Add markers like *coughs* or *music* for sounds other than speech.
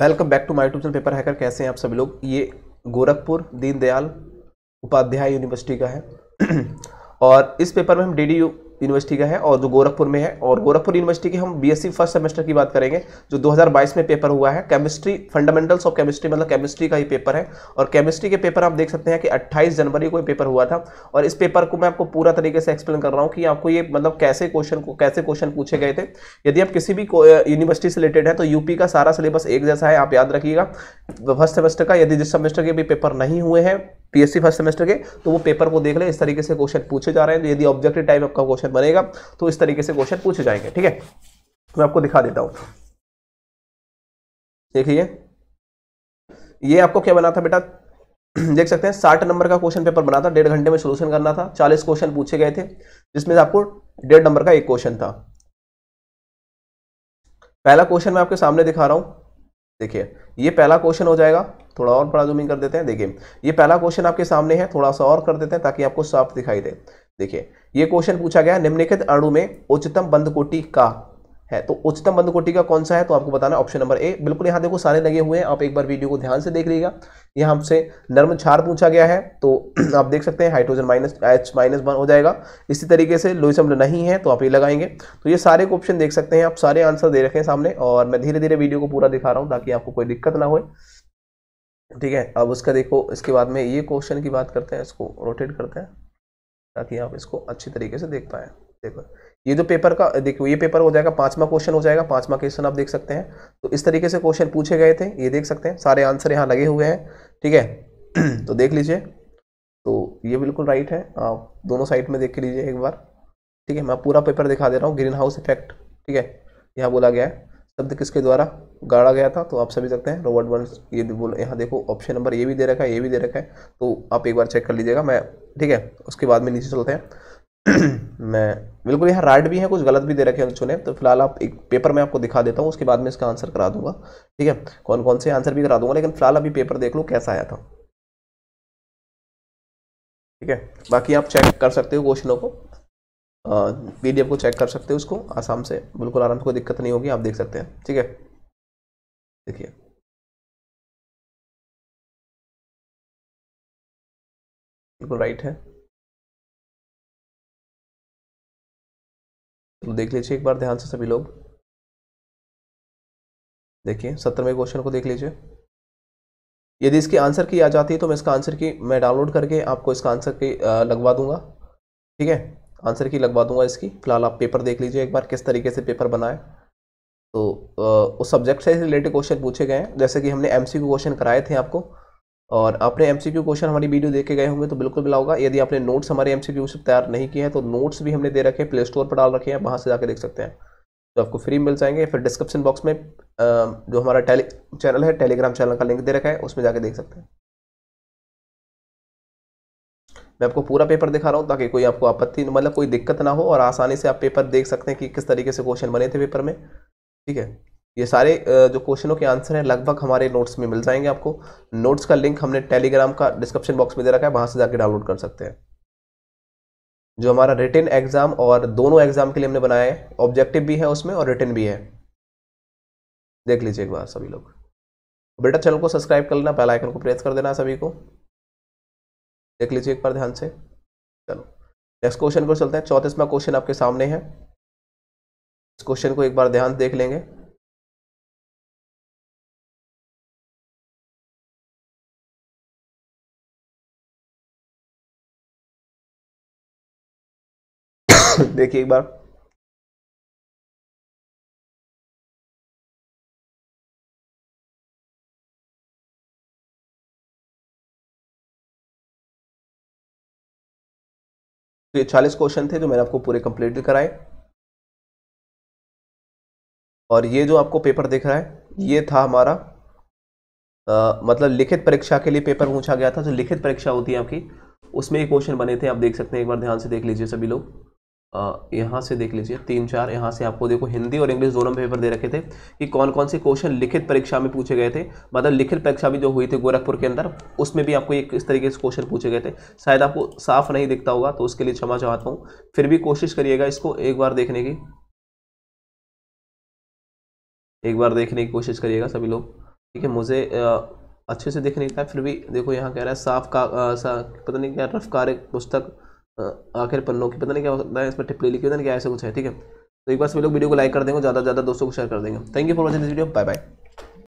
welcome back to my tuition channel paper hacker कैसे हैं आप सभी लोग ये गोरखपुर दीनदयाल उपाध्याय यूनिवर्सिटी का है *clears throat* और इस पेपर में हम डी यूनिवर्सिटी का है और जो गोरखपुर में है और गोरखपुर यूनिवर्सिटी के हम बीएससी फर्स्ट सेमेस्टर की बात करेंगे जो 2022 में पेपर हुआ है केमिस्ट्री फंडामेंटल्स ऑफ केमिस्ट्री मतलब केमिस्ट्री का ही पेपर है और केमिस्ट्री के पेपर आप देख सकते हैं कि 28 जनवरी को ये पेपर हुआ था और इस पेपर को मैं आपको पूरा तरीके से एक्सप्लेन कर रहा हूँ कि आपको ये मतलब कैसे क्वेश्चन को कैसे क्वेश्चन पूछे गए थे यदि आप किसी भी यूनिवर्सिटी से रिलेटेड है तो यूपी का सारा सिलेबस एक जैसा है आप याद रखिएगा फर्स्ट सेमेस्टर का यदि जिस सेमेस्टर के भी पेपर नहीं हुए हैं टीएससी फर्स्ट सेमेस्टर के तो वो पेपर को देख लें इस तरीके से क्वेश्चन पूछे जा रहे हैं यदि ऑब्जेक्टिव टाइप आपका क्वेश्चन बनेगा तो इस तरीके से क्वेश्चन पूछे जाएंगे ठीक है मैं आपको दिखा देता हूँ देखिए ये आपको क्या बना था बेटा *clears throat* देख सकते हैं साठ नंबर का क्वेश्चन पेपर बना था डेढ़ घंटे में सोल्यूशन करना था चालीस क्वेश्चन पूछे गए थे जिसमें आपको डेढ़ नंबर का एक क्वेश्चन था पहला क्वेश्चन मैं आपके सामने दिखा रहा हूँ देखिए ये पहला क्वेश्चन हो जाएगा थोड़ा और बड़ा जूमिंग कर देते हैं देखिए ये पहला क्वेश्चन आपके सामने है थोड़ा सा और कर देते हैं ताकि आपको साफ दिखाई दे देखिए ये क्वेश्चन पूछा गया निम्नलिखित अणु में उच्चतम बंद कोटि का है तो उच्चतम बंद कोटि का कौन सा है तो आपको बताना ऑप्शन नंबर ए बिल्कुल यहाँ देखो सारे लगे हुए हैं आप एक बार वीडियो को ध्यान से देख लीजिएगा यहाँ हमसे नर्म छार पूछा गया है तो *clears throat* आप देख सकते हैं hydrogen minus H minus one हो जाएगा इसी तरीके से लोइसम नहीं है तो आप ये लगाएंगे तो ये सारे ऑप्शन देख सकते हैं आप सारे आंसर दे रखें सामने और मैं धीरे धीरे वीडियो को पूरा दिखा रहा हूँ ताकि आपको कोई दिक्कत ना हो ठीक है अब उसका देखो इसके बाद में ये क्वेश्चन की बात करते हैं इसको रोटेट करते हैं ताकि आप इसको अच्छी तरीके से देख पाएँ देखो ये जो पेपर का देखो ये पेपर हो जाएगा पांचवा क्वेश्चन हो जाएगा पांचवा क्वेश्चन आप देख सकते हैं तो इस तरीके से क्वेश्चन पूछे गए थे ये देख सकते हैं सारे आंसर यहाँ लगे हुए हैं ठीक है *clears throat* तो देख लीजिए तो ये बिल्कुल राइट है आप दोनों साइड में देख लीजिए एक बार ठीक है मैं पूरा पेपर दिखा दे रहा हूँ ग्रीन हाउस इफेक्ट ठीक है यहाँ बोला गया है शब्द किसके द्वारा गाड़ा गया था तो आप सभी सकते हैं रोबर्ट बर्न्स ये बोल यहाँ देखो ऑप्शन नंबर ये भी दे रखा है ये भी दे रखा है तो आप एक बार चेक कर लीजिएगा मैं ठीक है उसके बाद में नीचे चलते हैं *clears throat* मैं बिल्कुल यहाँ राइट भी है कुछ गलत भी दे रखे हैं चुने तो फिलहाल आप एक पेपर में आपको दिखा देता हूँ उसके बाद में इसका आंसर करा दूंगा ठीक है कौन कौन से आंसर भी करा दूंगा लेकिन फिलहाल अभी पेपर देख लो कैसा आया था ठीक है बाकी आप चेक कर सकते हो क्वेश्चनों को पी एफ को चेक कर सकते हो उसको आसाम से बिल्कुल आराम से कोई दिक्कत नहीं होगी आप देख सकते हैं ठीक है देखिए बिल्कुल राइट है तो देख लीजिए एक बार ध्यान से सभी लोग देखिए सत्रहवें क्वेश्चन को देख लीजिए यदि इसकी आंसर की आ जाती है तो मैं इसका आंसर की मैं डाउनलोड करके आपको इसका आंसर की लगवा दूंगा ठीक है आंसर की लगवा दूंगा इसकी फिलहाल आप पेपर देख लीजिए एक बार किस तरीके से पेपर बनाए तो उस सब्जेक्ट से रिलेटेड क्वेश्चन पूछे गए हैं जैसे कि हमने एम क्वेश्चन कराए थे आपको और आपने एम क्वेश्चन हमारी वीडियो देखे गए होंगे तो बिल्कुल मिला होगा यदि आपने नोट्स हमारे एम से तैयार नहीं किए हैं तो नोट्स भी हमने दे रखे हैं प्ले स्टोर पर डाल रखे हैं वहाँ से जाकर देख सकते हैं तो आपको फ्री मिल जाएंगे फिर डिस्क्रिप्शन बॉक्स में जो हमारा टेली चैनल है टेलीग्राम चैनल का लिंक दे रखा है उसमें जाके देख सकते हैं मैं आपको पूरा पेपर दिखा रहा हूँ ताकि कोई आपको आपत्ति मतलब कोई दिक्कत ना हो और आसानी से आप पेपर देख सकते हैं कि किस तरीके से क्वेश्चन बने थे पेपर में ठीक है ये सारे जो क्वेश्चनों के आंसर हैं लगभग हमारे नोट्स में मिल जाएंगे आपको नोट्स का लिंक हमने टेलीग्राम का डिस्क्रिप्शन बॉक्स में दे रखा है वहाँ से जाके डाउनलोड कर सकते हैं जो हमारा रिटर्न एग्ज़ाम और दोनों एग्ज़ाम के लिए हमने बनाया है ऑब्जेक्टिव भी है उसमें और रिटर्न भी है देख लीजिए एक बार सभी लोग बेटा चैनल को सब्सक्राइब कर लेना पहला आइकन को प्रेस कर देना सभी को देख लीजिए एक बार ध्यान से चलो नेक्स्ट क्वेश्चन को चलते हैं चौतीसवा क्वेश्चन आपके सामने है इस क्वेश्चन को एक बार ध्यान देख लेंगे *coughs* देखिए एक बार तो ये चालीस क्वेश्चन थे जो मैंने आपको पूरे कंप्लीट कराए और ये जो आपको पेपर दिख रहा है ये था हमारा आ, मतलब लिखित परीक्षा के लिए पेपर पूछा गया था जो लिखित परीक्षा होती है आपकी उसमें ये क्वेश्चन बने थे आप देख सकते हैं एक बार ध्यान से देख लीजिए सभी लोग यहाँ से देख लीजिए तीन चार यहाँ से आपको देखो हिंदी और इंग्लिश दोनों में पेपर दे रखे थे कि कौन कौन से क्वेश्चन लिखित परीक्षा में पूछे गए थे मतलब लिखित परीक्षा भी जो हुई थी गोरखपुर के अंदर उसमें भी आपको एक इस तरीके से क्वेश्चन पूछे गए थे शायद आपको साफ नहीं दिखता होगा तो उसके लिए क्षमा चाहता हूँ फिर भी कोशिश करिएगा इसको एक बार देखने की एक बार देखने की कोशिश करिएगा सभी लोग ठीक है मुझे अच्छे से देखने का फिर भी देखो यहाँ कह रहा है साफ का पता नहीं क्या रफ कार्य पुस्तक आखिर पन्नों की पता नहीं क्या होता है इसमें टिप्पणी लिखी होता है क्या ऐसा कुछ है ठीक है तो एक बार सभी लोग वीडियो को लाइक कर देंगे ज़्यादा से ज़्यादा दोस्तों को शेयर कर देंगे thank you for watching this video bye bye